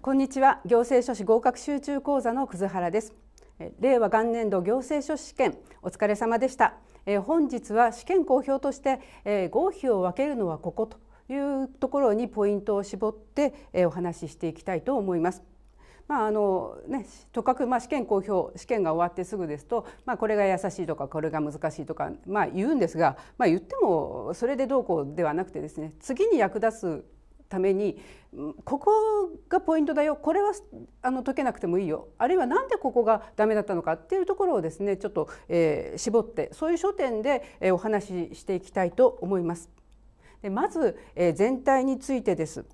こんにちは行政書士合格集中講座の葛原です令和元年度行政書士試験お疲れ様でした本日は試験公表として合否を分けるのはここというところにポイントを絞ってお話ししていきたいと思います。まああのね、とかくまあ試験公表試験が終わってすぐですと、まあ、これが優しいとかこれが難しいとか、まあ、言うんですが、まあ、言ってもそれでどうこうではなくてですね次に役立つためにここがポイントだよこれはあの解けなくてもいいよあるいは何でここがダメだったのかっていうところをですねちょっと、えー、絞ってそういう焦点で、えー、お話ししていきたいと思います。でまず、えー、全体についてです。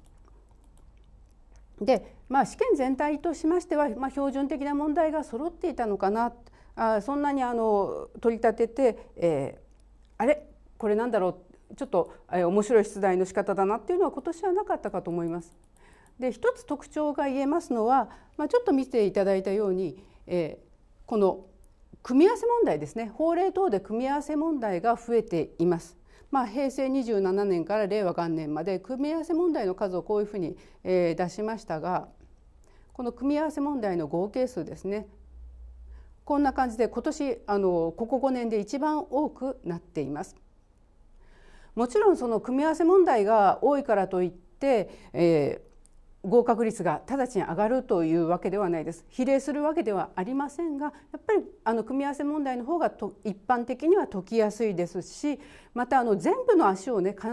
で、まあ、試験全体としましては、まあ、標準的な問題が揃っていたのかなあそんなにあの取り立てて、えー、あれこれなんだろうちょっと、え面白い出題の仕方だなっていうのは今年はなかったかと思います。で一つ特徴が言えますのは、まあ、ちょっと見ていただいたように、えー、この組み合わせ問題ですね法令等で組み合わせ問題が増えています。まあ、平成27年から令和元年まで組み合わせ問題の数をこういうふうに、えー、出しましたがこの組み合わせ問題の合計数ですねこんな感じで今年あのここ5年で一番多くなっています。もちろんその組み合わせ問題が多いからといって、えー、合格率が直ちに上がるというわけではないです比例するわけではありませんがやっぱりあの組み合わせ問題の方がと一般的には解きやすいですしまたあの全部の足をね必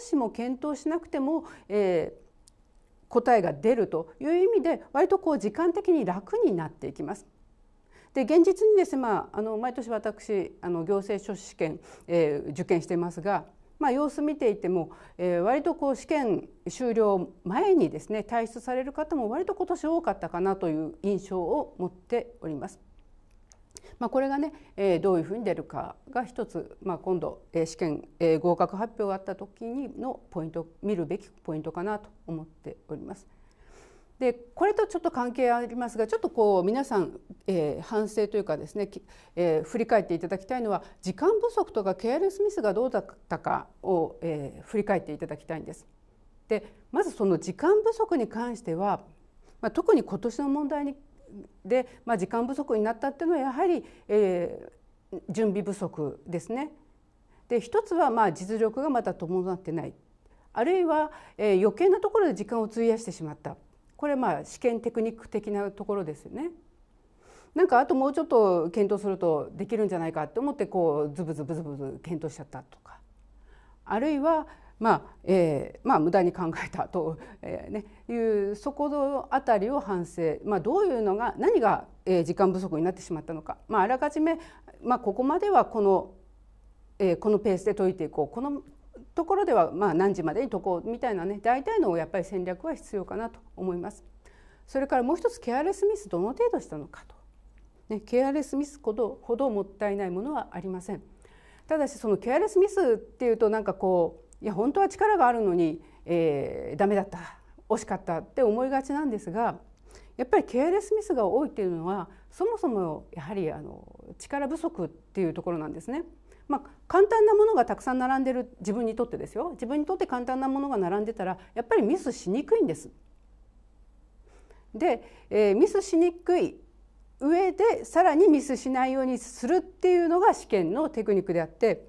ずしも検討しなくても、えー、答えが出るという意味で割とこう時間的に楽になっていきます。で現実にですね、まあ、あの毎年私あの行政書士試験、えー、受験してますがまあ、様子見ていても、えー、割とこう試験終了前にですね退出される方も割と今年多かったかなという印象を持っております。まあ、これがね、えー、どういうふうに出るかが一つ、まあ、今度、えー、試験、えー、合格発表があった時にのポイント見るべきポイントかなと思っております。でこれとちょっと関係ありますがちょっとこう皆さん、えー、反省というかですね、えー、振り返っていただきたいのは時間不足とかケアレスミスがどうだったかを、えー、振り返っていただきたいんです。でまずその時間不足に関しては、まあ、特に今年の問題にで、まあ、時間不足になったっていうのはやはり、えー、準備不足ですね。で一つはまあ実力がまた伴ってないあるいは、えー、余計なところで時間を費やしてしまった。これまあ試験テクニック的なところですよね。なんかあともうちょっと検討するとできるんじゃないかって思ってこうズブズブズブズブ検討しちゃったとかあるいはまあえー、まあ無駄に考えたと、えーね、いうそこのあたりを反省、まあ、どういうのが何が、え時間不足になってしまったのか、まあ、あらかじめ、まあ、ここまではこの、えー、このペースで解いていこうこのところではまあ何時までに解こうみたいなね大体のやっぱり戦略は必要かなと思います。それからもう一つケアレスミスどの程度したのかと、ね、ケアレスミスほどほどもったいないものはありません。ただしそのケアレスミスっていうとなんかこういや本当は力があるのに、えー、ダメだった惜しかったって思いがちなんですがやっぱりケアレスミスが多いっていうのはそもそもやはりあの力不足っていうところなんですね。まあ、簡単なものがたくさん並んでる自分にとってですよ自分にとって簡単なものが並んでたらやっぱりミスしにくいんです。で、えー、ミスしにくい上でさらにミスしないようにするっていうのが試験のテクニックであって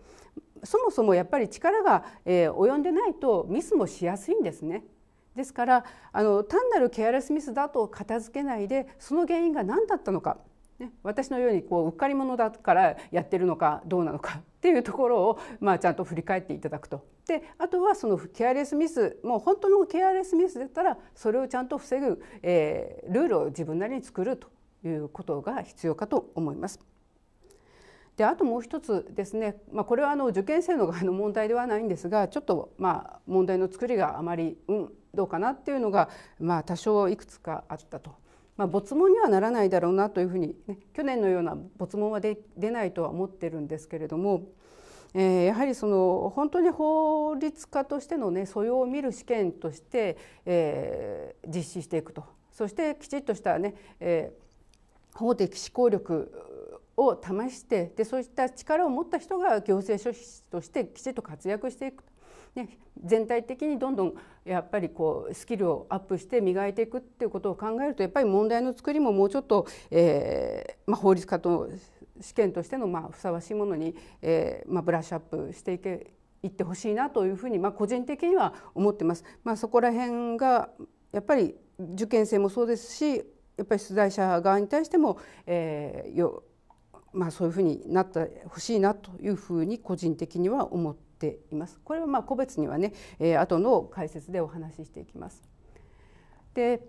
そもそもやっぱり力が、えー、及んでないとミスもしやすいんですね。ですからあの単なるケアレスミスだと片付けないでその原因が何だったのか、ね、私のようにこううっかり者だからやってるのかどうなのかっていうところを、まあ、ちゃんと振り返っていただくと。であとはそのケアレスミスもう本当のケアレスミスだったらそれをちゃんと防ぐ、えー、ルールを自分なりに作るということが必要かと思います。であともう一つですね、まあ、これはあの受験生の側の問題ではないんですがちょっとまあ問題の作りがあまり、うん、どうかなっていうのが、まあ、多少いくつかあったと。まあ、没問にはならないだろうなというふうに、ね、去年のような没問は出ないとは思ってるんですけれども、えー、やはりその本当に法律家としての、ね、素養を見る試験として、えー、実施していくとそしてきちっとしたね、えー、法的思考力を試してでそういった力を持った人が行政書士としてきちっと活躍していくとね、全体的にどんどんやっぱりこうスキルをアップして磨いていくっていうことを考えるとやっぱり問題の作りももうちょっと、えーまあ、法律家と試験としてのまあふさわしいものに、えーまあ、ブラッシュアップしていけいってほしいなというふうに、まあ、個人的には思ってます。まあ、そこら辺がやっぱり受験生もそうですしやっぱり出題者側に対しても、えーよまあ、そういうふうになってほしいなというふうに個人的には思ってます。ています。これはまあ個別にはね、えー、後の解説でお話ししていきます。で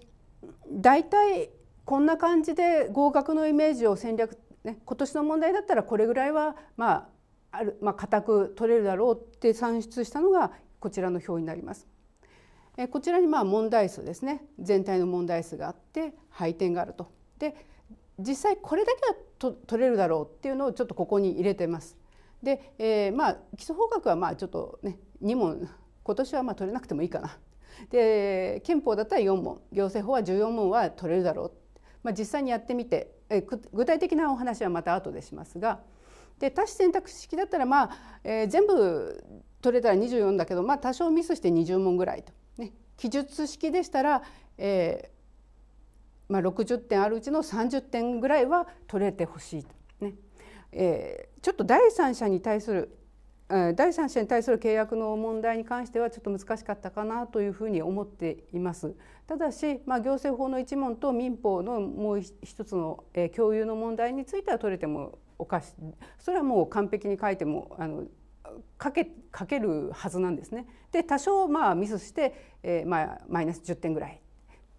大体こんな感じで合格のイメージを戦略、ね、今年の問題だったらこれぐらいはまあある、まあ、固く取れるだろうって算出したのがこちらの表になります。えこちらにまあ問題数ですね全体の問題数があって配点があると。で実際これだけはと取れるだろうっていうのをちょっとここに入れてます。で、えー、まあ基礎法学はまあちょっとね2問今年はまあ取れなくてもいいかなで憲法だったら4問行政法は14問は取れるだろう、まあ、実際にやってみて、え具体的なお話はまた後でしますがで多種選択式だったらまあ、えー、全部取れたら24だけど、まあ、多少ミスして20問ぐらいと、ね、記述式でしたら、えーまあ、60点あるうちの30点ぐらいは取れてほしいと、ね、えー、ちょっと第三者に対する第三者に対する契約の問題に関してはちょっと難しかったかなというふうに思っています。ただし、まあ、行政法の一問と民法のもう一つの共有の問題については取れてもおかしい。それはもう完璧に書いてもあのかけかけるはずなんですね。で多少まあミスして、えー、まあマイナス10点ぐらい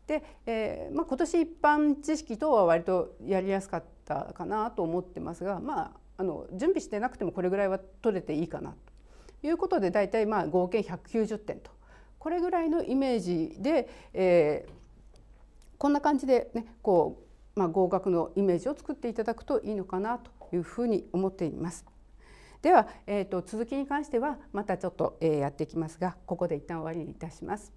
で、えーまあ、今年一般知識等は割とやりやすかったかなと思ってますが、まあ、あの準備してなくてもこれぐらいは取れていいかなということで大体まあ合計190点とこれぐらいのイメージで、えー、こんな感じで、ね、こう、まあ、合格のイメージを作っていただくといいのかなというふうに思っています。では、えーと、続きに関してはまたちょっと、えー、やっていきますがここで一旦終わりにいたします。